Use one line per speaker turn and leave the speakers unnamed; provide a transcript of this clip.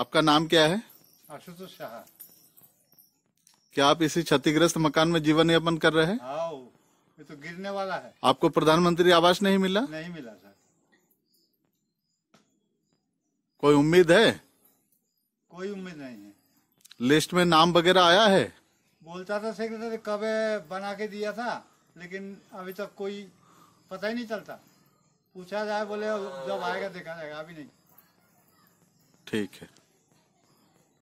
आपका नाम क्या है आशुतोष शाह क्या आप इसी क्षतिग्रस्त मकान में जीवन यापन कर रहे हैं ये तो गिरने वाला है आपको प्रधानमंत्री आवास नहीं मिला
नहीं मिला सर
कोई उम्मीद है
कोई उम्मीद नहीं है
लिस्ट में नाम वगैरह आया है
बोलता था सेक्रेटरी कब बना के दिया था लेकिन अभी तक कोई पता ही नहीं चलता पूछा जाए बोले जब आएगा देखा जाएगा अभी नहीं
ठीक है